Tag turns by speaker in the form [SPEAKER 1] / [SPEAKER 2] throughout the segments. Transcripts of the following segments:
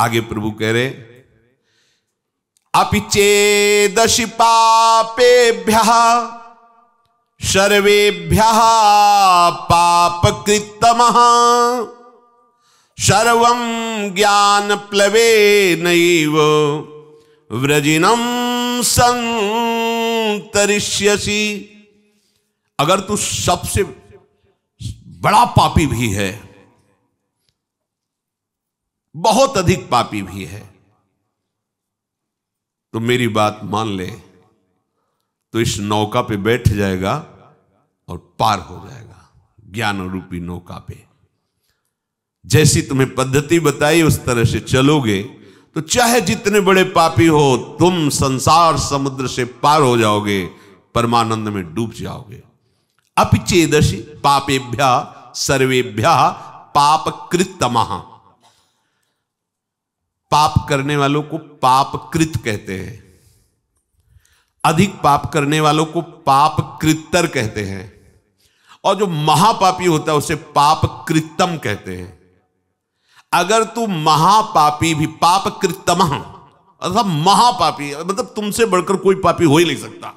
[SPEAKER 1] आगे प्रभु कह रहे अपिचेदशि पापेभ्य सर्वेभ्य पापकृतम सर्व ज्ञान प्लवे नैव व्रजिनम संतरिष्यसी अगर तू सबसे बड़ा पापी भी है बहुत अधिक पापी भी है तो मेरी बात मान ले तो इस नौका पे बैठ जाएगा और पार हो जाएगा ज्ञान रूपी नौका पे जैसी तुम्हें पद्धति बताई उस तरह से चलोगे तो चाहे जितने बड़े पापी हो तुम संसार समुद्र से पार हो जाओगे परमानंद में डूब जाओगे अपिचेदशी पापेभ्या सर्वेभ्या पाप कृतमहा पाप करने वालों को पापकृत कहते हैं अधिक पाप करने वालों को पाप कृतर कहते हैं और जो महापापी होता है उसे पाप कृतम कहते हैं अगर तू महापापी भी पाप कृतम अर्थात महापापी मतलब तुमसे बढ़कर कोई पापी हो ही नहीं सकता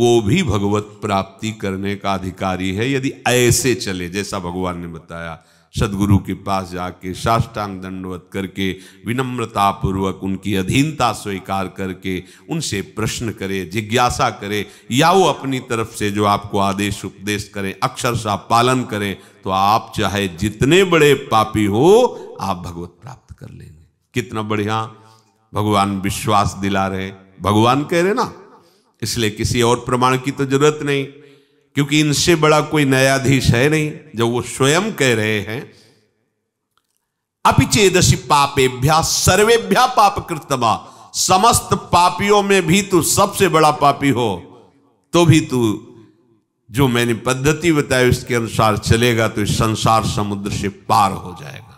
[SPEAKER 1] वो भी भगवत प्राप्ति करने का अधिकारी है यदि ऐसे चले जैसा भगवान ने बताया सदगुरु के पास जाके साष्टांग दंडवत करके विनम्रता पूर्वक उनकी अधीनता स्वीकार करके उनसे प्रश्न करे जिज्ञासा करे या वो अपनी तरफ से जो आपको आदेश उपदेश करें अक्षरशा पालन करें तो आप चाहे जितने बड़े पापी हो आप भगवत प्राप्त कर लेंगे कितना बढ़िया भगवान विश्वास दिला रहे भगवान कह रहे ना इसलिए किसी और प्रमाण की तो जरूरत नहीं क्योंकि इनसे बड़ा कोई न्यायाधीश है नहीं जब वो स्वयं कह रहे हैं अपिचेदशी पापेभ्या सर्वेभ्या पाप कृतमा समस्त पापियों में भी तू सबसे बड़ा पापी हो तो भी तू जो मैंने पद्धति बताई उसके अनुसार चलेगा तो इस संसार समुद्र से पार हो जाएगा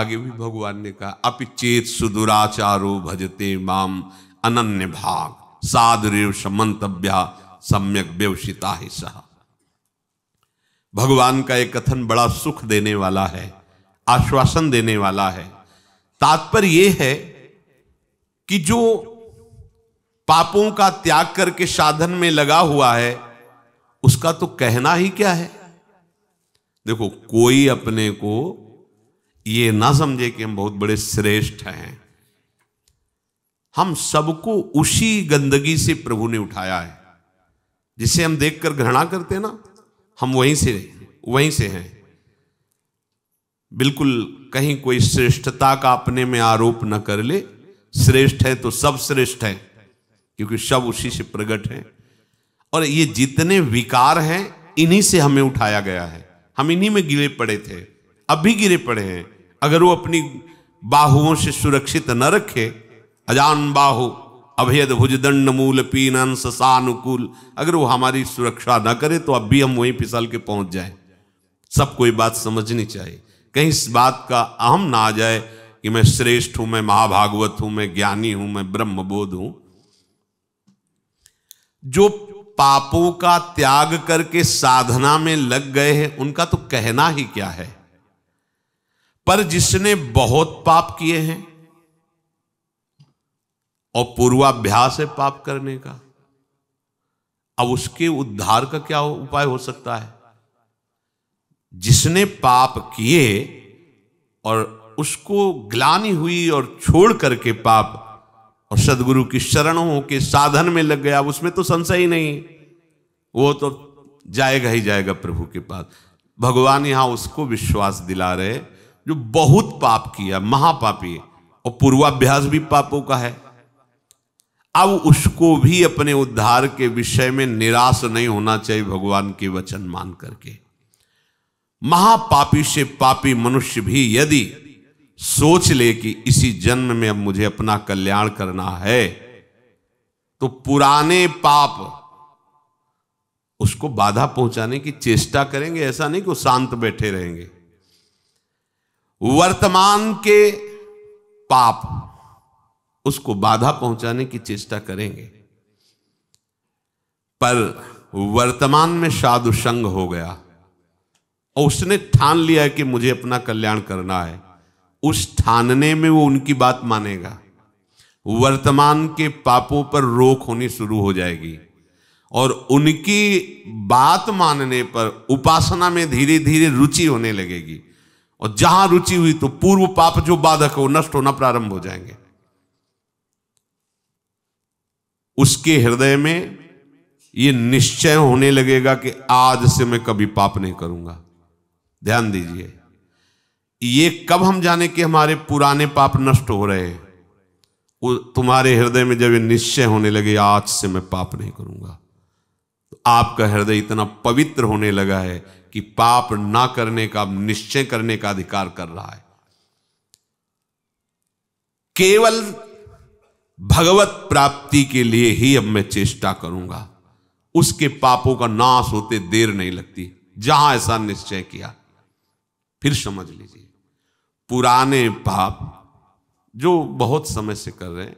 [SPEAKER 1] आगे भी भगवान ने कहा अपिचेत सुदुराचारो भजते माम अनन्य भाग साधुरेव समंतव्या सम्यक व्यवशिता ही सह भगवान का एक कथन बड़ा सुख देने वाला है आश्वासन देने वाला है तात्पर्य यह है कि जो पापों का त्याग करके साधन में लगा हुआ है उसका तो कहना ही क्या है देखो कोई अपने को ये ना समझे कि हम बहुत बड़े श्रेष्ठ हैं हम सबको उसी गंदगी से प्रभु ने उठाया है जिसे हम देखकर घृणा करते हैं ना हम वहीं से वहीं से हैं बिल्कुल कहीं कोई श्रेष्ठता का अपने में आरोप न कर ले श्रेष्ठ है तो सब श्रेष्ठ है क्योंकि सब उसी से प्रकट है और ये जितने विकार हैं इन्हीं से हमें उठाया गया है हम इन्हीं में गिरे पड़े थे अब भी गिरे पड़े हैं अगर वो अपनी बाहुओं से सुरक्षित न रखे अजान बाहु अभेद भुजदंड मूल अंश सानुकूल अगर वो हमारी सुरक्षा ना करे तो अब भी हम वहीं फिसल के पहुंच जाए सब कोई बात समझनी चाहिए कहीं इस बात का अहम ना आ जाए कि मैं श्रेष्ठ हूं मैं महाभागवत हूं मैं ज्ञानी हूं मैं ब्रह्मबोध हूं जो पापों का त्याग करके साधना में लग गए हैं उनका तो कहना ही क्या है पर जिसने बहुत पाप किए हैं और पूर्वाभ्यास है पाप करने का अब उसके उद्धार का क्या उपाय हो सकता है जिसने पाप किए और उसको ग्लानी हुई और छोड़ करके पाप और सदगुरु की शरणों के साधन में लग गया उसमें तो संशय ही नहीं वो तो जाएगा ही जाएगा प्रभु के पास भगवान यहां उसको विश्वास दिला रहे जो बहुत पाप किया महापापी और पूर्वाभ्यास भी पापों का है अब उसको भी अपने उद्धार के विषय में निराश नहीं होना चाहिए भगवान के वचन मान करके महापापी से पापी मनुष्य भी यदि सोच ले कि इसी जन्म में अब मुझे अपना कल्याण करना है तो पुराने पाप उसको बाधा पहुंचाने की चेष्टा करेंगे ऐसा नहीं कि वो शांत बैठे रहेंगे वर्तमान के पाप उसको बाधा पहुंचाने की चेष्टा करेंगे पर वर्तमान में साधु संग हो गया और उसने ठान लिया कि मुझे अपना कल्याण करना है उस ठानने में वो उनकी बात मानेगा वर्तमान के पापों पर रोक होनी शुरू हो जाएगी और उनकी बात मानने पर उपासना में धीरे धीरे रुचि होने लगेगी और जहां रुचि हुई तो पूर्व पाप जो बाधक हो नष्ट होना प्रारंभ हो जाएंगे उसके हृदय में ये निश्चय होने लगेगा कि आज से मैं कभी पाप नहीं करूंगा ध्यान दीजिए ये कब हम जाने कि हमारे पुराने पाप नष्ट हो रहे हैं तुम्हारे हृदय में जब ये निश्चय होने लगे आज से मैं पाप नहीं करूंगा तो आपका हृदय इतना पवित्र होने लगा है कि पाप ना करने का निश्चय करने का अधिकार कर रहा है केवल भगवत प्राप्ति के लिए ही अब मैं चेष्टा करूंगा उसके पापों का नाश होते देर नहीं लगती जहां ऐसा निश्चय किया फिर समझ लीजिए पुराने पाप जो बहुत समय से कर रहे हैं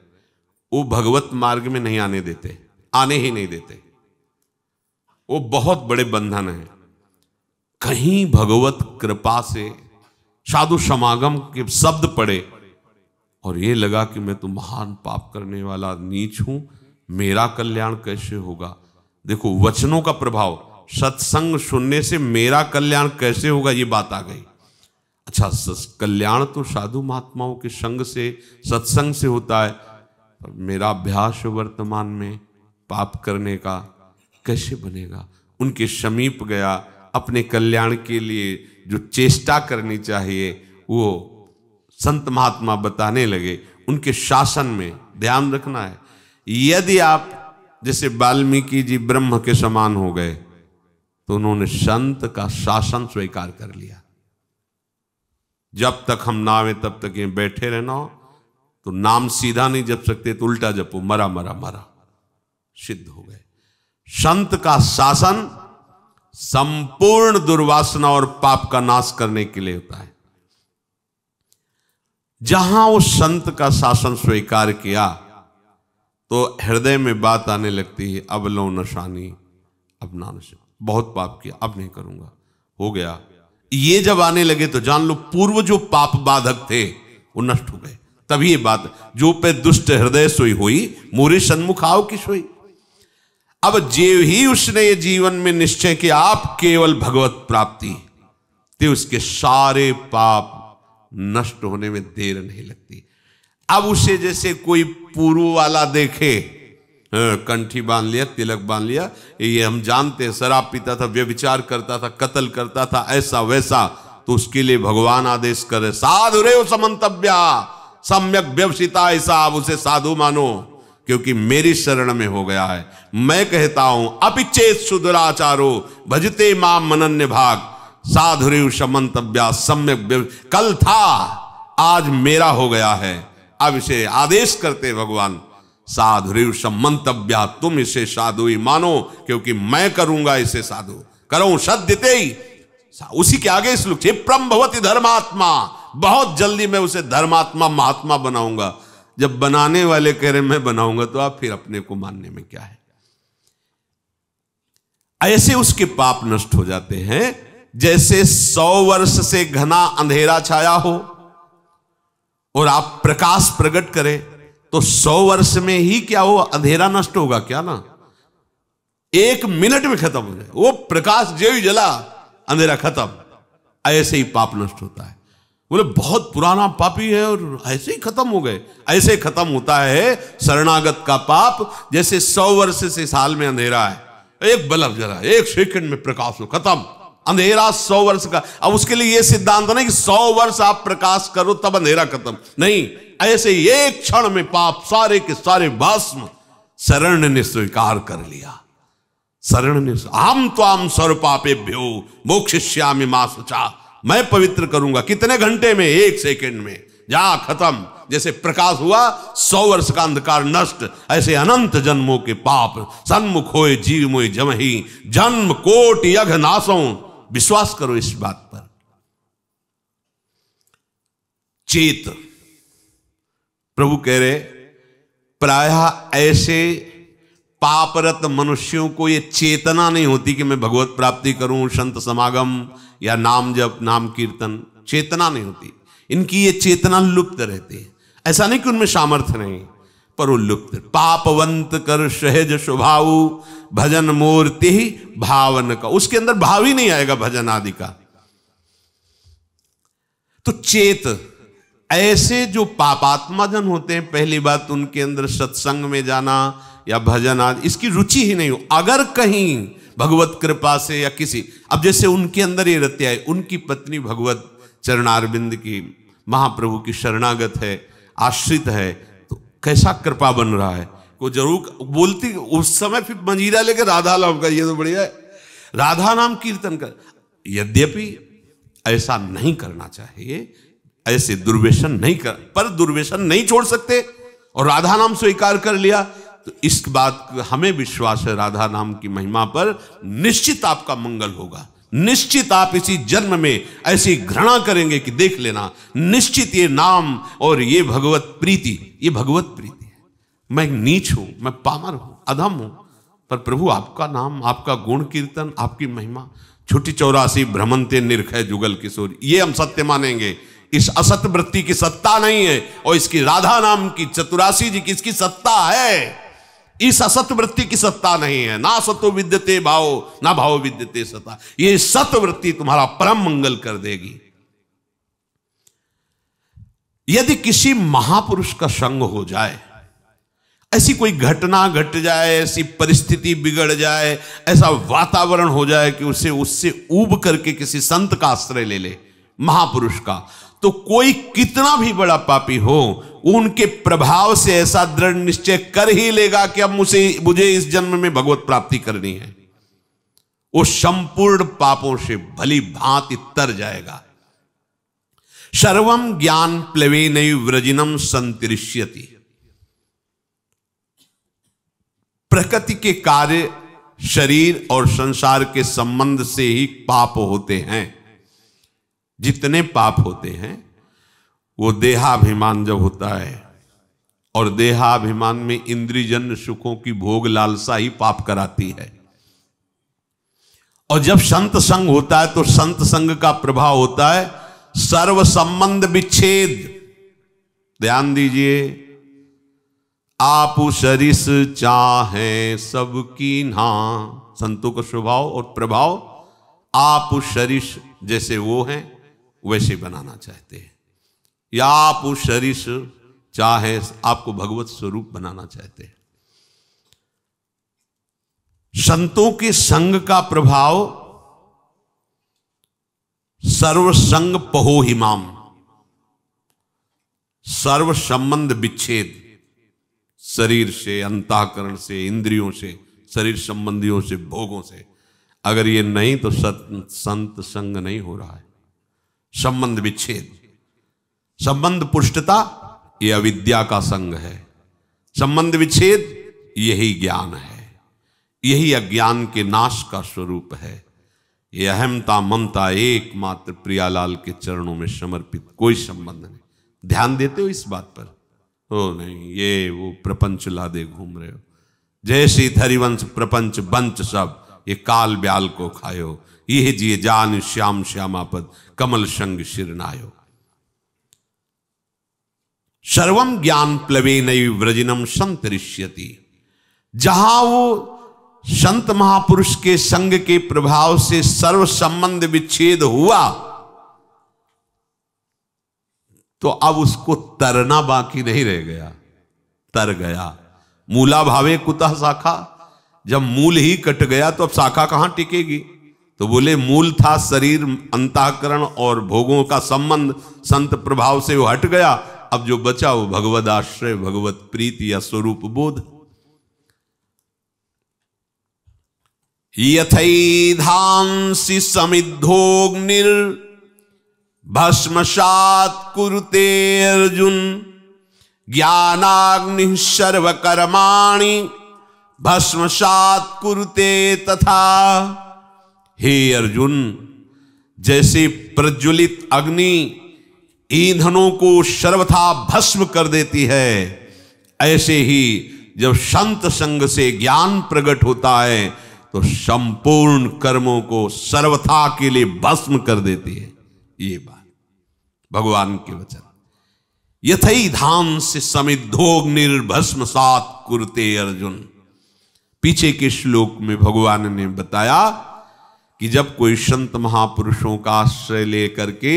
[SPEAKER 1] वो भगवत मार्ग में नहीं आने देते आने ही नहीं देते वो बहुत बड़े बंधन हैं कहीं भगवत कृपा से साधु समागम के शब्द पड़े और ये लगा कि मैं तो महान पाप करने वाला नीच हूं मेरा कल्याण कैसे होगा देखो वचनों का प्रभाव सत्संग सुनने से मेरा कल्याण कैसे होगा ये बात आ गई अच्छा कल्याण तो साधु महात्माओं के संग से सत्संग से होता है पर मेरा अभ्यास वर्तमान में पाप करने का कैसे बनेगा उनके समीप गया अपने कल्याण के लिए जो चेष्टा करनी चाहिए वो संत महात्मा बताने लगे उनके शासन में ध्यान रखना है यदि आप जैसे वाल्मीकि जी ब्रह्म के समान हो गए तो उन्होंने संत का शासन स्वीकार कर लिया जब तक हम नावे तब तक ये बैठे रहना हो तो नाम सीधा नहीं जप सकते तो उल्टा जपो मरा मरा मरा सिद्ध हो गए संत का शासन संपूर्ण दुर्वासना और पाप का नाश करने के लिए होता है जहां उस संत का शासन स्वीकार किया तो हृदय में बात आने लगती है अब लो नशानी अब नशा बहुत पाप किया अब नहीं करूंगा हो गया ये जब आने लगे तो जान लो पूर्व जो पाप बाधक थे वो नष्ट हो गए तभी ये बात जो पे दुष्ट हृदय सोई हुई मूरी सन्मुख आओ की सोई अब जेव ही उसने ये जीवन में निश्चय किया आप केवल भगवत प्राप्ति ते उसके सारे पाप नष्ट होने में देर नहीं लगती अब उसे जैसे कोई पूर्व वाला देखे हाँ, कंठी बांध लिया तिलक बांध लिया ये हम जानते हैं शराब पीता था व्यविचार करता था कत्ल करता था ऐसा वैसा तो उसके लिए भगवान आदेश करे साधु रे समंतव्या सम्यक व्यवसिता ऐसा आप उसे साधु मानो क्योंकि मेरी शरण में हो गया है मैं कहता हूं अपिचेत सुदुराचारो भजते माम मनन्य भाग साधुरेव शमंतव्या सम्य कल था आज मेरा हो गया है अब इसे आदेश करते भगवान साधुरी सम्मंतव्या तुम इसे साधु ही मानो क्योंकि मैं करूंगा इसे साधु करो सद्यते ही उसी के आगे श्लोक प्रम भवती धर्मात्मा बहुत जल्दी मैं उसे धर्मात्मा महात्मा बनाऊंगा जब बनाने वाले कह रहे मैं बनाऊंगा तो आप फिर अपने को मानने में क्या है ऐसे उसके पाप नष्ट हो जाते हैं जैसे सौ वर्ष से घना अंधेरा छाया हो और आप प्रकाश प्रकट करें तो सौ वर्ष में ही क्या हो अंधेरा नष्ट होगा क्या ना एक मिनट में खत्म हो जाए वो प्रकाश जो ही जला अंधेरा खत्म ऐसे ही पाप नष्ट होता है बोले बहुत पुराना पापी है और ऐसे ही खत्म हो गए ऐसे खत्म होता है शरणागत का पाप जैसे सौ वर्ष से साल में अंधेरा है एक बल्ब जला एक सेकंड में प्रकाश हो खत्म अंधेरा सौ वर्ष का अब उसके लिए यह सिद्धांत नहीं कि सौ वर्ष आप प्रकाश करो तब अंधेरा खत्म नहीं ऐसे एक क्षण में पाप सारे के सारे भस्म शरण ने स्वीकार कर लिया शरण ने आम तो आम सर पापे भ्यो मोक्ष मां मैं पवित्र करूंगा कितने घंटे में एक सेकेंड में जा खत्म जैसे प्रकाश हुआ सौ वर्ष का अंधकार नष्ट ऐसे अनंत जन्मों के पाप सन्मुख होए जीव मोय ही जन्म कोट यघ नासों विश्वास करो इस बात पर चेत प्रभु कह रहे प्रायः ऐसे पापरत मनुष्यों को यह चेतना नहीं होती कि मैं भगवत प्राप्ति करूं संत समागम या नाम जप नाम कीर्तन चेतना नहीं होती इनकी ये चेतना लुप्त रहती है ऐसा नहीं कि उनमें सामर्थ्य नहीं उल्लुप्त पापवंत कर सहज स्वभाव भजन मूर्ति ही भावन का उसके अंदर भाव ही नहीं आएगा भजन आदि का तो चेत ऐसे जो पापात्मा जन होते हैं पहली बात उनके अंदर सत्संग में जाना या भजन आदि इसकी रुचि ही नहीं हो अगर कहीं भगवत कृपा से या किसी अब जैसे उनके अंदर ये रत्या है उनकी पत्नी भगवत चरणारविंद की महाप्रभु की शरणागत है आश्रित है कैसा कृपा बन रहा है वो जरूर बोलती उस समय फिर मंजीरा लेके राधा नाम का ये तो बढ़िया है राधा नाम कीर्तन कर यद्यपि ऐसा नहीं करना चाहिए ऐसे दुर्व्यसन नहीं कर पर दुर्व्यसन नहीं छोड़ सकते और राधा नाम स्वीकार कर लिया तो इस बात हमें विश्वास है राधा नाम की महिमा पर निश्चित आपका मंगल होगा निश्चित आप इसी जन्म में ऐसी घृणा करेंगे कि देख लेना निश्चित ये नाम और ये भगवत प्रीति ये भगवत प्रीति है मैं नीच हूं मैं पामर हूं अधम हूं पर प्रभु आपका नाम आपका गुण कीर्तन आपकी महिमा छोटी चौरासी भ्रमंते निर्खय जुगल किशोर ये हम सत्य मानेंगे इस असत वृत्ति की सत्ता नहीं है और इसकी राधा नाम की चतुरासी जी की इसकी सत्ता है इस असत वृत्ति की सत्ता नहीं है ना सतो विद्यते भाव ना भाव विद्यते सत्ता ये वृत्ति तुम्हारा परम मंगल कर देगी यदि किसी महापुरुष का संग हो जाए ऐसी कोई घटना घट जाए ऐसी परिस्थिति बिगड़ जाए ऐसा वातावरण हो जाए कि उसे उससे ऊब करके किसी संत का आश्रय ले ले महापुरुष का तो कोई कितना भी बड़ा पापी हो उनके प्रभाव से ऐसा दृढ़ निश्चय कर ही लेगा कि अब मुझे मुझे इस जन्म में भगवत प्राप्ति करनी है वो संपूर्ण पापों से भली भांति तर जाएगा सर्वम ज्ञान प्लवे नई व्रजिनम संतरिष्यति प्रकृति के कार्य शरीर और संसार के संबंध से ही पाप होते हैं जितने पाप होते हैं वो देहाभिमान जब होता है और देहाभिमान में इंद्रिजन सुखों की भोग लालसा ही पाप कराती है और जब संत संग होता है तो संत संग का प्रभाव होता है सर्व संबंध विच्छेद ध्यान दीजिए आप सरिस चाहे सबकी ना संतों का स्वभाव और प्रभाव आप सरिस जैसे वो हैं वैसे बनाना चाहते हैं या आप उस शरीर से चाहे आपको भगवत स्वरूप बनाना चाहते हैं संतों के संग का प्रभाव सर्वसंग पहो हिमाम सर्व संबंध विच्छेद शरीर से अंताकरण से इंद्रियों से शरीर संबंधियों से भोगों से अगर ये नहीं तो संत संग नहीं हो रहा है संबंध विच्छेद संबंध पुष्टता यह अविद्या का संग है संबंध विच्छेद यही ज्ञान है यही अज्ञान के नाश का स्वरूप है यह अहमता ममता एकमात्र प्रियालाल के चरणों में समर्पित कोई संबंध नहीं ध्यान देते हो इस बात पर हो नहीं ये वो प्रपंच लादे घूम रहे हो जय श्री हरिवंश प्रपंच बंच सब ये काल ब्याल को खायो ये जिए जान श्याम श्यामापद कमल संग शिरनायो सर्वम ज्ञान प्लवे नई व्रजनम संतरिष्यति जहां वो संत महापुरुष के संग के प्रभाव से सर्व संबंध विच्छेद हुआ तो अब उसको तरना बाकी नहीं रह गया तर गया मूला भावे कुतः शाखा जब मूल ही कट गया तो अब शाखा कहां टिकेगी तो बोले मूल था शरीर अंताकरण और भोगों का संबंध संत प्रभाव से वो हट गया अब जो बचा वो भगवद आश्रय भगवत प्रीति या स्वरूप बोध यथैधांसि समिद्धोग्निर भस्मसात कुरुते अर्जुन ज्ञानाग्नि सर्वकर्माणि भस्मसात कुरुते तथा हे अर्जुन जैसे प्रज्वलित अग्नि ईंधनों को सर्वथा भस्म कर देती है ऐसे ही जब संत संग से ज्ञान प्रकट होता है तो संपूर्ण कर्मों को सर्वथा के लिए भस्म कर देती है ये बात भगवान के वचन यथई धान से समिधोग निर्भस्म सात कुरते अर्जुन पीछे के श्लोक में भगवान ने बताया कि जब कोई संत महापुरुषों का आश्रय लेकर के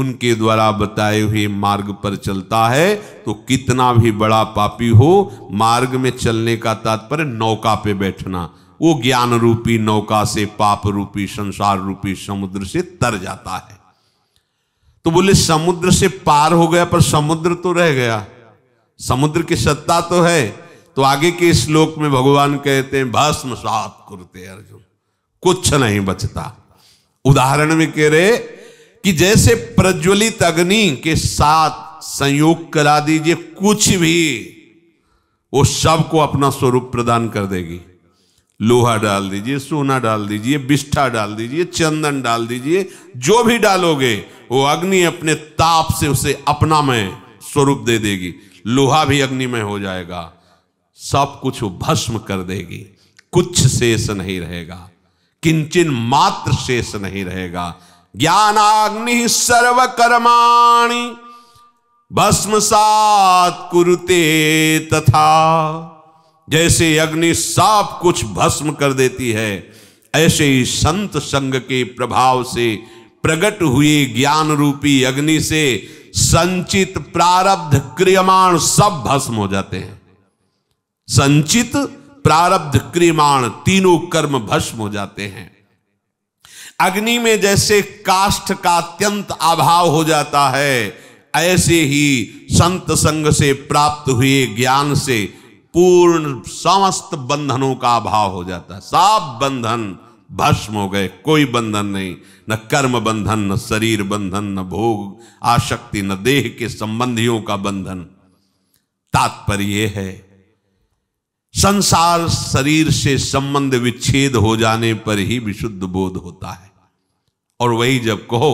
[SPEAKER 1] उनके द्वारा बताए हुए मार्ग पर चलता है तो कितना भी बड़ा पापी हो मार्ग में चलने का तात्पर्य नौका पे बैठना वो ज्ञान रूपी नौका से पाप रूपी संसार रूपी समुद्र से तर जाता है तो बोले समुद्र से पार हो गया पर समुद्र तो रह गया समुद्र की सत्ता तो है तो आगे के श्लोक में भगवान कहते हैं भस्म सात कुरते अर्जुन कुछ नहीं बचता उदाहरण में कह रहे कि जैसे प्रज्वलित अग्नि के साथ संयोग करा दीजिए कुछ भी वो सब को अपना स्वरूप प्रदान कर देगी लोहा डाल दीजिए सोना डाल दीजिए बिष्ठा डाल दीजिए चंदन डाल दीजिए जो भी डालोगे वो अग्नि अपने ताप से उसे अपना में स्वरूप दे देगी लोहा भी अग्नि में हो जाएगा सब कुछ भस्म कर देगी कुछ शेष नहीं रहेगा किंचन मात्र शेष नहीं रहेगा ज्ञानाग्नि कर्माणी भस्म सात कुरुते तथा जैसे अग्नि साफ कुछ भस्म कर देती है ऐसे ही संत संग के प्रभाव से प्रकट हुए ज्ञान रूपी अग्नि से संचित प्रारब्ध क्रियमाण सब भस्म हो जाते हैं संचित प्रारब्ध क्रिमाण तीनों कर्म भस्म हो जाते हैं अग्नि में जैसे काष्ठ का अत्यंत अभाव हो जाता है ऐसे ही संत संग से प्राप्त हुए ज्ञान से पूर्ण समस्त बंधनों का अभाव हो जाता है सब बंधन भस्म हो गए कोई बंधन नहीं न कर्म बंधन न शरीर बंधन न भोग आशक्ति न देह के संबंधियों का बंधन तात्पर्य है संसार शरीर से संबंध विच्छेद हो जाने पर ही विशुद्ध बोध होता है और वही जब कहो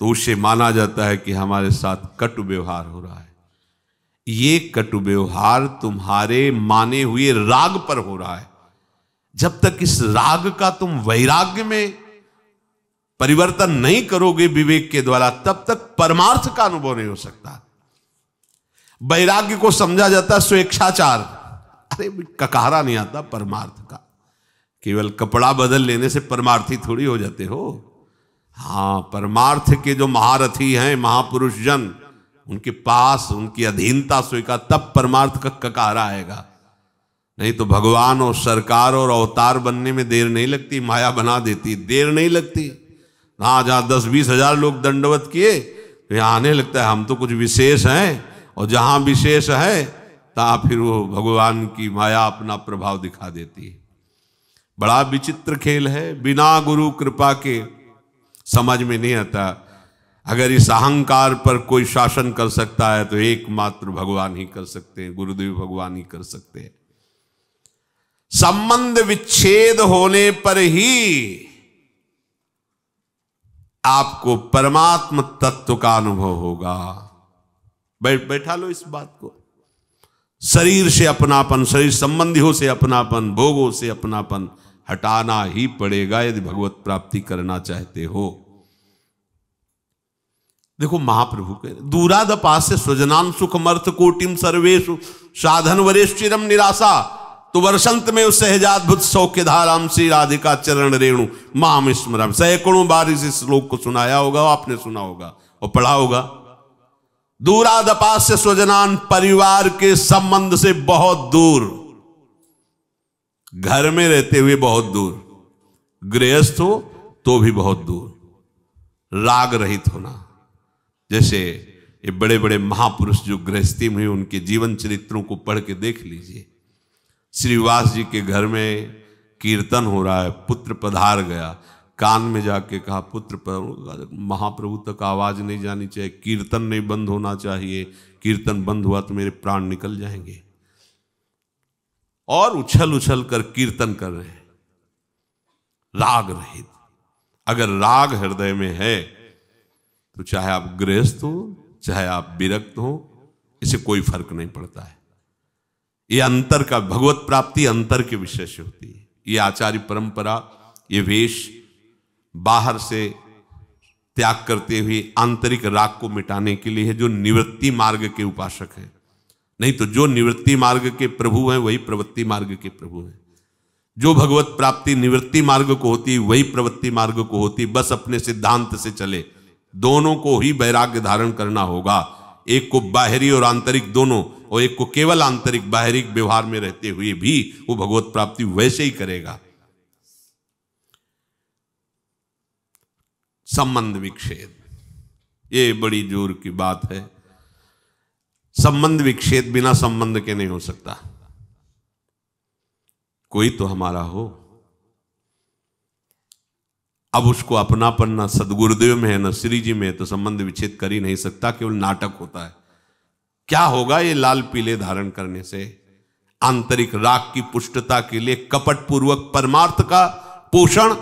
[SPEAKER 1] तो उसे माना जाता है कि हमारे साथ कटु व्यवहार हो रहा है ये कटु व्यवहार तुम्हारे माने हुए राग पर हो रहा है जब तक इस राग का तुम वैराग्य में परिवर्तन नहीं करोगे विवेक के द्वारा तब तक परमार्थ का अनुभव नहीं हो सकता वैराग्य को समझा जाता है स्वेच्छाचार अरे ककारा नहीं आता परमार्थ का केवल कपड़ा बदल लेने से परमार्थी थोड़ी हो जाते हो हाँ परमार्थ के जो महारथी हैं महापुरुष जन उनके पास उनकी अधीनता स्वीकार तब परमार्थ का ककारा आएगा नहीं तो भगवान और सरकार और अवतार बनने में देर नहीं लगती माया बना देती देर नहीं लगती हाँ जहाँ दस बीस हजार लोग दंडवत किए तो यहाँ आने लगता है हम तो कुछ विशेष हैं और जहाँ विशेष है ता फिर वो भगवान की माया अपना प्रभाव दिखा देती है बड़ा विचित्र खेल है बिना गुरु कृपा के समझ में नहीं आता अगर इस अहंकार पर कोई शासन कर सकता है तो एकमात्र भगवान ही कर सकते हैं गुरुदेव भगवान ही कर सकते हैं संबंध विच्छेद होने पर ही आपको परमात्म तत्व का अनुभव होगा बैठ बैठा लो इस बात को शरीर से अपनापन शरीर संबंधियों से अपनापन भोगों से अपनापन हटाना ही पड़ेगा यदि भगवत प्राप्ति करना चाहते हो देखो महाप्रभु के दूराद पास से स्वजनान सुख मर्थ कोटिम सर्वेशु साधन वरिष्ठिरम निराशा तो वर्षंत में उस सहजाद्भुत सौख्य धाराम श्री राधिका चरण रेणु माम स्मरण सैकड़ों बार इस श्लोक को सुनाया होगा आपने सुना होगा और पढ़ा होगा दूरादपास से स्वजनान परिवार के संबंध से बहुत दूर घर में रहते हुए बहुत दूर गृहस्थ हो तो भी बहुत दूर राग रहित होना जैसे ये बड़े बड़े महापुरुष जो गृहस्थी में उनके जीवन चरित्रों को पढ़ के देख लीजिए श्रीवास जी के घर में कीर्तन हो रहा है पुत्र पधार गया कान में जाके कहा पुत्र महाप्रभु तक आवाज नहीं जानी चाहिए कीर्तन नहीं बंद होना चाहिए कीर्तन बंद हुआ तो मेरे प्राण निकल जाएंगे और उछल उछल कर कीर्तन कर रहे हैं राग रहित अगर राग हृदय में है तो चाहे आप गृहस्थ हो चाहे आप विरक्त हो इसे कोई फर्क नहीं पड़ता है ये अंतर का भगवत प्राप्ति अंतर के विषय से होती है ये आचार्य परंपरा ये वेश बाहर से त्याग करते हुए आंतरिक राग को मिटाने के लिए है जो निवृत्ति मार्ग के उपासक हैं नहीं तो जो निवृत्ति मार्ग के प्रभु हैं वही प्रवृत्ति मार्ग के प्रभु हैं जो भगवत प्राप्ति निवृत्ति मार्ग को होती वही प्रवृत्ति मार्ग को होती बस अपने सिद्धांत से चले दोनों को ही वैराग्य धारण करना होगा एक को बाहरी और आंतरिक दोनों और एक को केवल आंतरिक बाहरी व्यवहार में रहते हुए भी वो भगवत प्राप्ति वैसे ही करेगा संबंध विक्षेद ये बड़ी जोर की बात है संबंध विक्षेद बिना संबंध के नहीं हो सकता कोई तो हमारा हो अब उसको अपनापन ना सदगुरुदेव में है ना श्री जी में है तो संबंध विच्छेद कर ही नहीं सकता केवल नाटक होता है क्या होगा ये लाल पीले धारण करने से आंतरिक राग की पुष्टता के लिए कपट पूर्वक परमार्थ का पोषण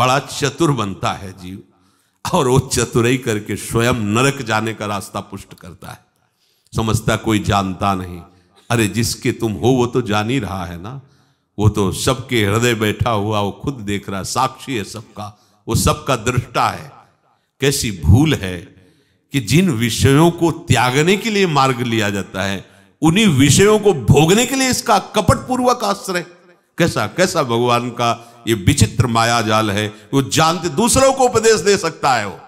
[SPEAKER 1] बड़ा चतुर बनता है जीव और वो चतुराई करके स्वयं नरक जाने का रास्ता पुष्ट करता है समझता कोई जानता नहीं अरे जिसके तुम हो वो तो जान ही रहा है ना वो तो सबके हृदय बैठा हुआ वो खुद देख रहा है साक्षी है सबका वो सबका दृष्टा है कैसी भूल है कि जिन विषयों को त्यागने के लिए मार्ग लिया जाता है उन्हीं विषयों को भोगने के लिए इसका कपटपूर्वक आश्रय कैसा कैसा भगवान का ये विचित्र माया जाल है वो जानते दूसरों को उपदेश दे सकता है वो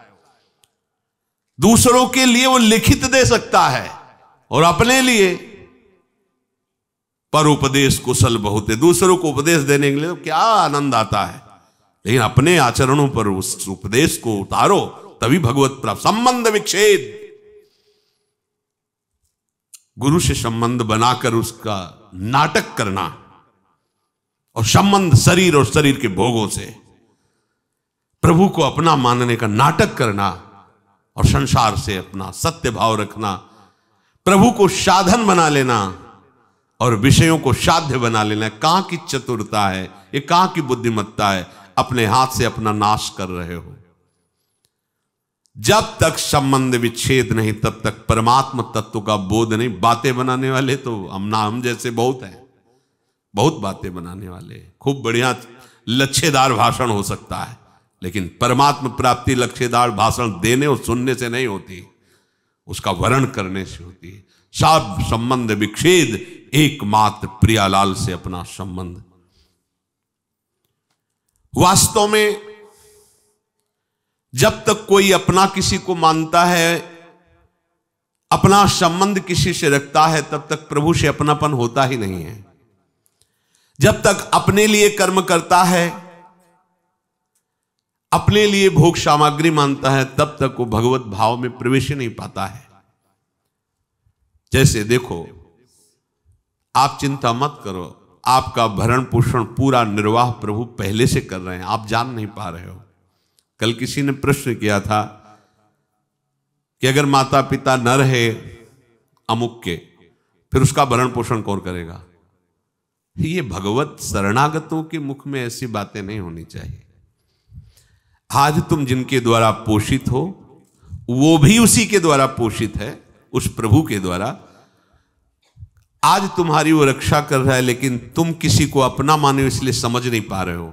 [SPEAKER 1] दूसरों के लिए वो लिखित दे सकता है और अपने लिए पर उपदेश कुशल बहुत है दूसरों को उपदेश देने के लिए तो क्या आनंद आता है लेकिन अपने आचरणों पर उस उपदेश को उतारो तभी भगवत प्राप्त संबंध विच्छेद गुरु से संबंध बनाकर उसका नाटक करना और संबंध शरीर और शरीर के भोगों से प्रभु को अपना मानने का नाटक करना और संसार से अपना सत्य भाव रखना प्रभु को साधन बना लेना और विषयों को साध्य बना लेना कहां की चतुरता है ये कहां की बुद्धिमत्ता है अपने हाथ से अपना नाश कर रहे हो जब तक संबंध विच्छेद नहीं तब तक परमात्म तत्व का बोध नहीं बातें बनाने वाले तो हम ना हम जैसे बहुत हैं बहुत बातें बनाने वाले खूब बढ़िया लच्छेदार भाषण हो सकता है लेकिन परमात्म प्राप्ति लक्ष्यदार भाषण देने और सुनने से नहीं होती उसका वर्ण करने से होती सब संबंध विक्षेद एकमात्र प्रियालाल से अपना संबंध वास्तव में जब तक कोई अपना किसी को मानता है अपना संबंध किसी से रखता है तब तक प्रभु से अपनापन होता ही नहीं है जब तक अपने लिए कर्म करता है अपने लिए भोग सामग्री मानता है तब तक वो भगवत भाव में प्रवेश नहीं पाता है जैसे देखो आप चिंता मत करो आपका भरण पोषण पूरा निर्वाह प्रभु पहले से कर रहे हैं आप जान नहीं पा रहे हो कल किसी ने प्रश्न किया था कि अगर माता पिता न रहे अमुक के फिर उसका भरण पोषण कौन करेगा ये भगवत शरणागतों के मुख में ऐसी बातें नहीं होनी चाहिए आज तुम जिनके द्वारा पोषित हो वो भी उसी के द्वारा पोषित है उस प्रभु के द्वारा आज तुम्हारी वो रक्षा कर रहा है लेकिन तुम किसी को अपना माने इसलिए समझ नहीं पा रहे हो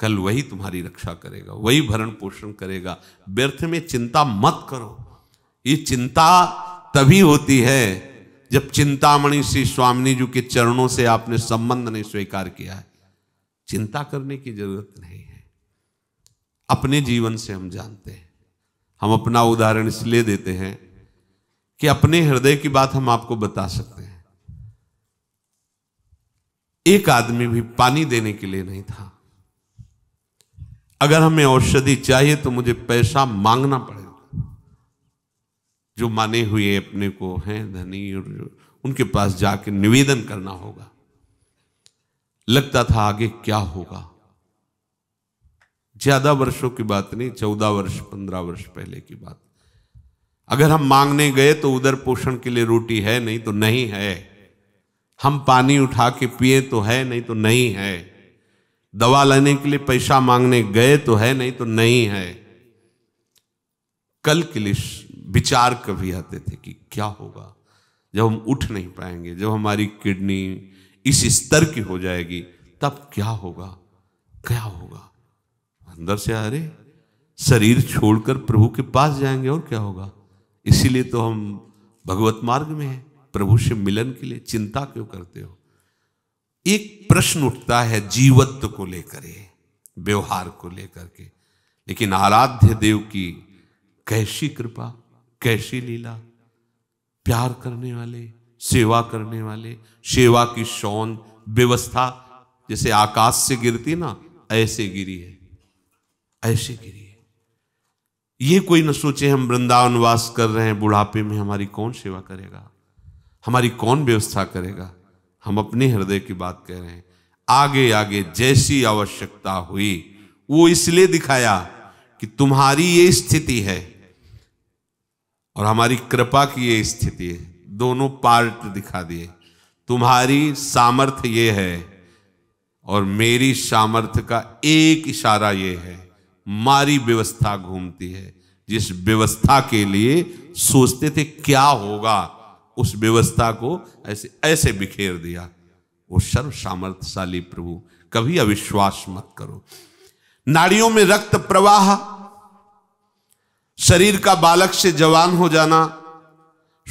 [SPEAKER 1] कल वही तुम्हारी रक्षा करेगा वही भरण पोषण करेगा व्यर्थ में चिंता मत करो ये चिंता तभी होती है जब चिंतामणि श्री स्वामी जी के चरणों से आपने संबंध नहीं स्वीकार किया है चिंता करने की जरूरत नहीं है अपने जीवन से हम जानते हैं हम अपना उदाहरण इसलिए देते हैं कि अपने हृदय की बात हम आपको बता सकते हैं एक आदमी भी पानी देने के लिए नहीं था अगर हमें औषधि चाहिए तो मुझे पैसा मांगना पड़ेगा जो माने हुए अपने को हैं धनी और उनके पास जाके निवेदन करना होगा लगता था आगे क्या होगा ज्यादा वर्षों की बात नहीं चौदह वर्ष पंद्रह वर्ष पहले की बात अगर हम मांगने गए तो उधर पोषण के लिए रोटी है नहीं तो नहीं है हम पानी उठा के पिए तो है नहीं तो नहीं है दवा लेने के लिए पैसा मांगने गए तो है नहीं तो नहीं है कल के लिए विचार कभी आते थे कि क्या होगा जब हम उठ नहीं पाएंगे जब हमारी किडनी इस स्तर की हो जाएगी तब क्या होगा क्या होगा अंदर से अरे शरीर छोड़कर प्रभु के पास जाएंगे और क्या होगा इसीलिए तो हम भगवत मार्ग में हैं प्रभु से मिलन के लिए चिंता क्यों करते हो एक प्रश्न उठता है जीवत्व को लेकर व्यवहार को लेकर के लेकिन आराध्य देव की कैसी कृपा कैसी लीला प्यार करने वाले सेवा करने वाले सेवा की शौन व्यवस्था जैसे आकाश से गिरती ना ऐसे गिरी है ऐसे गिरी है ये कोई न सोचे हम वृंदावन वास कर रहे हैं बुढ़ापे में हमारी कौन सेवा करेगा हमारी कौन व्यवस्था करेगा हम अपने हृदय की बात कह रहे हैं आगे आगे जैसी आवश्यकता हुई वो इसलिए दिखाया कि तुम्हारी ये स्थिति है और हमारी कृपा की ये स्थिति है दोनों पार्ट दिखा दिए तुम्हारी सामर्थ्य ये है और मेरी सामर्थ्य का एक इशारा ये है मारी व्यवस्था घूमती है जिस व्यवस्था के लिए सोचते थे क्या होगा उस व्यवस्था को ऐसे ऐसे बिखेर दिया वो सर्व सामर्थ्यशाली प्रभु कभी अविश्वास मत करो नाड़ियों में रक्त प्रवाह शरीर का बालक से जवान हो जाना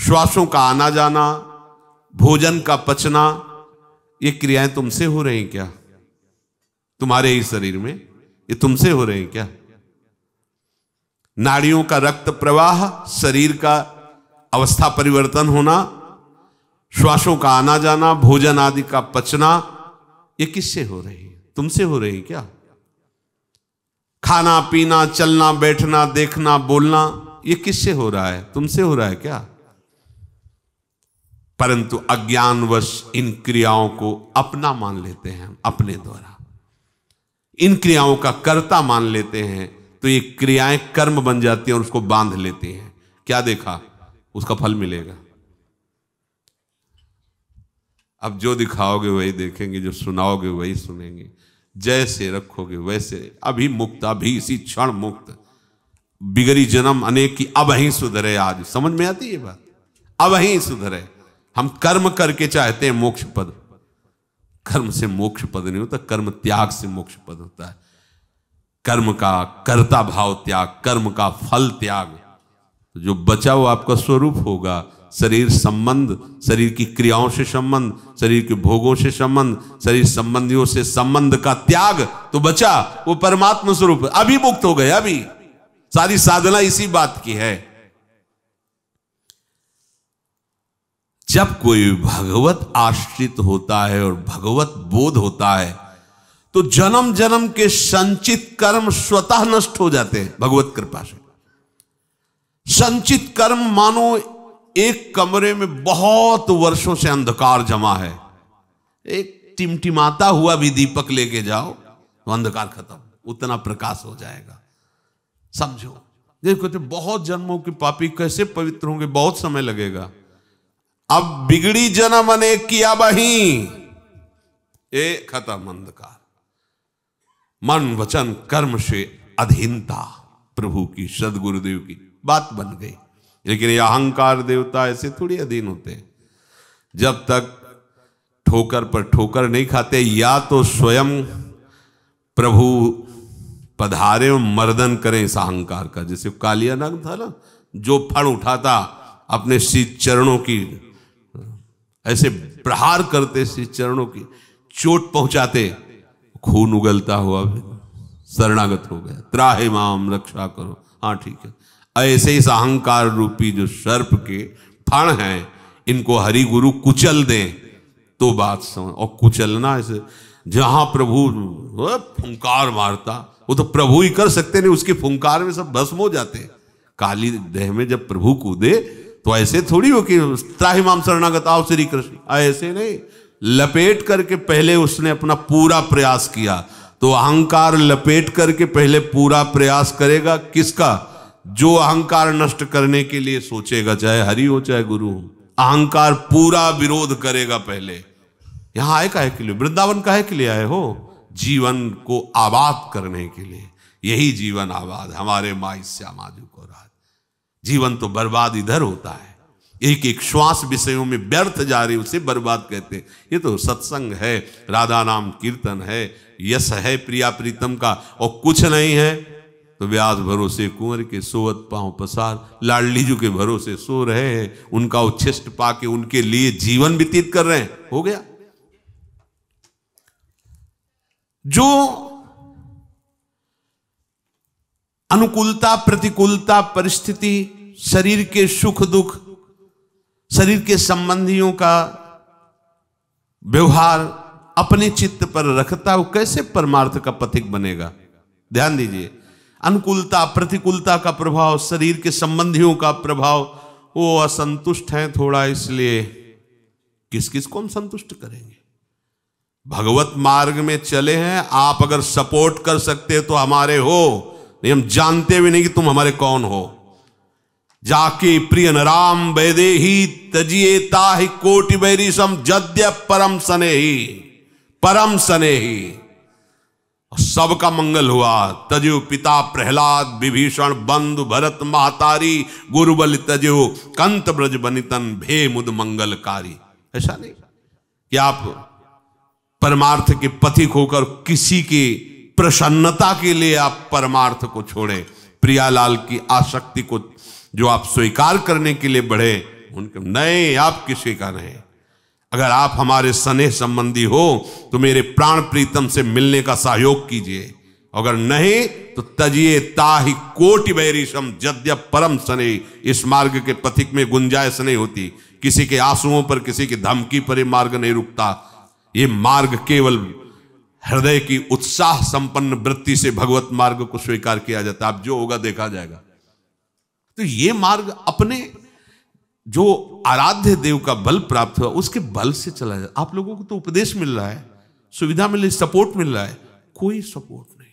[SPEAKER 1] श्वासों का आना जाना भोजन का पचना ये क्रियाएं तुमसे हो रही क्या तुम्हारे ही शरीर में ये तुमसे हो हैं क्या नाड़ियों का रक्त प्रवाह शरीर का अवस्था परिवर्तन होना श्वासों का आना जाना भोजन आदि का पचना ये किससे हो रही है तुमसे हो रही क्या खाना पीना चलना बैठना देखना बोलना ये किससे हो रहा है तुमसे हो रहा है क्या परंतु अज्ञानवश इन क्रियाओं को अपना मान लेते हैं अपने द्वारा इन क्रियाओं का कर्ता मान लेते हैं तो ये क्रियाएं कर्म बन जाती हैं और उसको बांध लेती हैं क्या देखा उसका फल मिलेगा अब जो दिखाओगे वही देखेंगे जो सुनाओगे वही सुनेंगे जैसे रखोगे वैसे अभी मुक्त अभी इसी क्षण मुक्त बिगड़ी जन्म अनेक की अब ही सुधरे आज समझ में आती है बात अब ही सुधरे हम कर्म करके चाहते हैं मोक्ष पद कर्म से मोक्ष पद नहीं होता कर्म त्याग से मोक्ष पद होता है कर्म का कर्ता भाव त्याग कर्म का फल त्याग तो जो बचा हुआ आपका स्वरूप होगा शरीर संबंध शरीर की क्रियाओं से संबंध शरीर के भोगों से संबंध शरीर संबंधियों से संबंध का त्याग तो बचा वो परमात्मा स्वरूप अभी मुक्त हो गए अभी सारी साधना इसी बात की है जब कोई भगवत आश्रित होता है और भगवत बोध होता है तो जन्म जन्म के संचित कर्म स्वतः नष्ट हो जाते हैं भगवत कृपा से संचित कर्म मानो एक कमरे में बहुत वर्षों से अंधकार जमा है एक टिमटिमाता हुआ भी दीपक लेके जाओ तो अंधकार खत्म उतना प्रकाश हो जाएगा समझो देखो तो बहुत जन्मों के पापी कैसे पवित्र होंगे बहुत समय लगेगा अब बिगड़ी जन्म अनेक किया बही ए खत्म अंधकार मन वचन कर्म से अधीनता प्रभु की सदगुरुदेव की बात बन गई लेकिन ये अहंकार देवता ऐसे थोड़ी अधीन होते जब तक ठोकर पर ठोकर नहीं खाते या तो स्वयं प्रभु पधारे और मर्दन करें इस अहंकार का जैसे कालिया नाग था ना जो फल उठाता अपने श्री चरणों की ऐसे प्रहार करते श्री चरणों की चोट पहुंचाते खून उगलता हुआ शरणागत हो गया त्राहे माम रक्षा करो हाँ ठीक है ऐसे इस अहंकार रूपी जो सर्प के फण हैं इनको हरि गुरु कुचल दें तो बात समझ और कुचलना ऐसे जहां प्रभु फुंकार मारता वो तो प्रभु ही कर सकते नहीं उसके फुंकार में सब भस्म हो जाते काली देह में जब प्रभु कूदे तो ऐसे थोड़ी हो कि त्राही माम शरणागत आओ श्री कृष्ण ऐसे नहीं लपेट करके पहले उसने अपना पूरा प्रयास किया तो अहंकार लपेट करके पहले पूरा प्रयास करेगा किसका जो अहंकार नष्ट करने के लिए सोचेगा चाहे हरि हो चाहे गुरु हो अहंकार पूरा विरोध करेगा पहले यहां आए काहे के लिए वृंदावन काहे के लिए आए हो जीवन को आबाद करने के लिए यही जीवन आबाद हमारे माई श्यामाजू को राज जीवन तो बर्बाद इधर होता है एक एक श्वास विषयों में व्यर्थ जा रही उसे बर्बाद कहते हैं ये तो सत्संग है राधा नाम कीर्तन है यश है प्रिया प्रीतम का और कुछ नहीं है तो व्यास भरोसे कुंवर के सोवत पांव पसार लाडली जी के भरोसे सो रहे हैं उनका उच्छिष्ट पाके उनके लिए जीवन व्यतीत कर रहे हैं हो गया जो अनुकूलता प्रतिकूलता परिस्थिति शरीर के सुख दुख शरीर के संबंधियों का व्यवहार अपने चित्त पर रखता वो कैसे परमार्थ का पथिक बनेगा ध्यान दीजिए अनुकूलता प्रतिकूलता का प्रभाव शरीर के संबंधियों का प्रभाव वो असंतुष्ट हैं थोड़ा इसलिए किस किस को हम संतुष्ट करेंगे भगवत मार्ग में चले हैं आप अगर सपोर्ट कर सकते तो हमारे हो नहीं हम जानते भी नहीं कि तुम हमारे कौन हो जाके प्रिय नाम वैदे ही तजिए ताहि कोटि सम जद्य परम सने ही परम सने ही सबका मंगल हुआ तजु पिता प्रहलाद विभीषण बंधु भरत महातारी गुरुबल तजु कंत ब्रज बनितन भे मुद मंगलकारी ऐसा नहीं कि आप परमार्थ के पथिक होकर किसी की प्रसन्नता के लिए आप परमार्थ को छोड़े प्रियालाल की आसक्ति को जो आप स्वीकार करने के लिए बढ़े उनके नए आप किसी का नहीं अगर आप हमारे स्नेह संबंधी हो तो मेरे प्राण प्रीतम से मिलने का सहयोग कीजिए अगर नहीं तो तजिए ताहि कोटि वैरिशम जद्य परम स्ने इस मार्ग के पथिक में गुंजाइश नहीं होती किसी के आंसुओं पर किसी की धमकी पर यह मार्ग नहीं रुकता ये मार्ग केवल हृदय की उत्साह संपन्न वृत्ति से भगवत मार्ग को स्वीकार किया जाता है आप जो होगा देखा जाएगा तो ये मार्ग अपने जो आराध्य देव का बल प्राप्त हुआ उसके बल से चला जाए आप लोगों को तो उपदेश मिल रहा है सुविधा मिल रही सपोर्ट मिल रहा है कोई सपोर्ट नहीं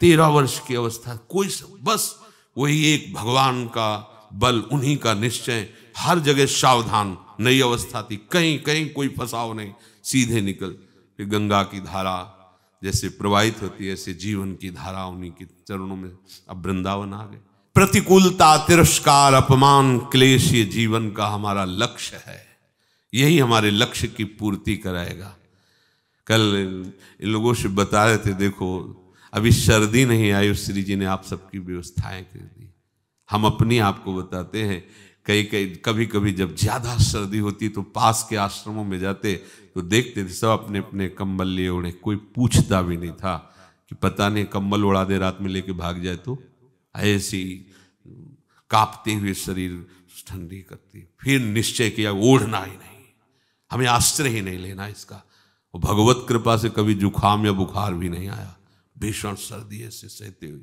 [SPEAKER 1] तेरह वर्ष की अवस्था कोई बस वही एक भगवान का बल उन्हीं का निश्चय हर जगह सावधान नई अवस्था थी कहीं कहीं कोई फंसाव नहीं सीधे निकल फिर गंगा की धारा जैसे प्रवाहित होती है ऐसे जीवन की धारा उन्हीं के चरणों में अब वृंदावन आ गए प्रतिकूलता तिरस्कार अपमान क्लेश ये जीवन का हमारा लक्ष्य है यही हमारे लक्ष्य की पूर्ति कराएगा कल इन लोगों से बता रहे थे देखो अभी सर्दी नहीं आई श्री जी ने आप सबकी व्यवस्थाएं कर दी हम अपनी आपको बताते हैं कई कई कभी कभी जब ज़्यादा सर्दी होती तो पास के आश्रमों में जाते तो देखते थे सब अपने अपने कंबल लिए उड़े कोई पूछता भी नहीं था कि पता नहीं कम्बल उड़ा दे रात में लेके भाग जाए तो ऐसी कांपते हुए शरीर ठंडी करती फिर निश्चय किया ओढ़ना ही नहीं हमें आश्चर्य ही नहीं लेना इसका भगवत कृपा से कभी जुखाम या बुखार भी नहीं आया भीषण सर्दी से सहते हुए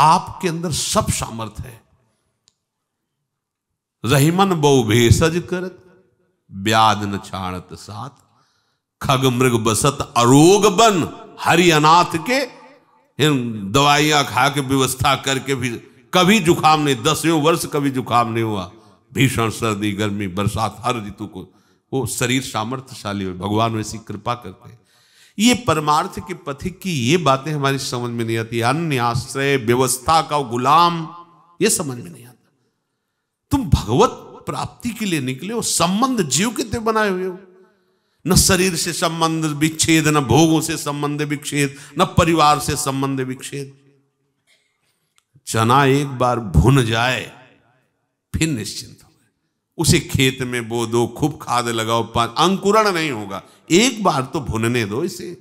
[SPEAKER 1] आपके अंदर सब सामर्थ है रहीमन बहु भेषज कर ब्याद न छाणत साथ खग मृग बसत अरोग बन हरि अनाथ के दवाइयां खा के व्यवस्था करके भी कभी जुकाम नहीं दसवें वर्ष कभी जुकाम नहीं हुआ भीषण सर्दी गर्मी बरसात हर ऋतु को वो शरीर सामर्थ्यशाली हो भगवान वैसी कृपा करते ये परमार्थ के पथिक की ये बातें हमारी समझ में नहीं आती अन्य आश्रय व्यवस्था का गुलाम ये समझ में नहीं आता तुम भगवत प्राप्ति के लिए निकले हो संबंध जीव के ते बनाए हुए हो न शरीर से संबंध विच्छेद न भोगों से संबंध विच्छेद न परिवार से संबंध विच्छेद चना एक बार भुन जाए फिर निश्चिंत हो उसे खेत में बो दो खूब खाद लगाओ पान अंकुरण नहीं होगा एक बार तो भुनने दो इसे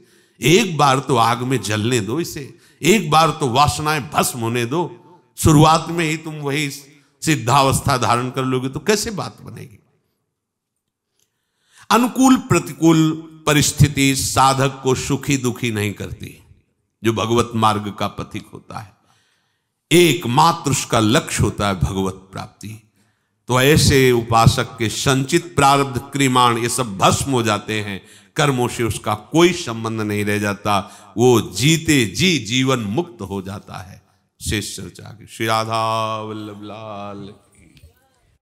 [SPEAKER 1] एक बार तो आग में जलने दो इसे एक बार तो वासनाएं भस्म होने दो शुरुआत में ही तुम वही सिद्धावस्था धारण कर लोगे तो कैसे बात बनेगी अनुकूल प्रतिकूल परिस्थिति साधक को सुखी दुखी नहीं करती जो भगवत मार्ग का पथिक होता है एकमात्र उसका लक्ष्य होता है भगवत प्राप्ति तो ऐसे उपासक के संचित प्रारब्ध क्रिमाण ये सब भस्म हो जाते हैं कर्मों से उसका कोई संबंध नहीं रह जाता वो जीते जी जीवन मुक्त हो जाता है शेष चर्चा की श्री राधा वल्लभ लाल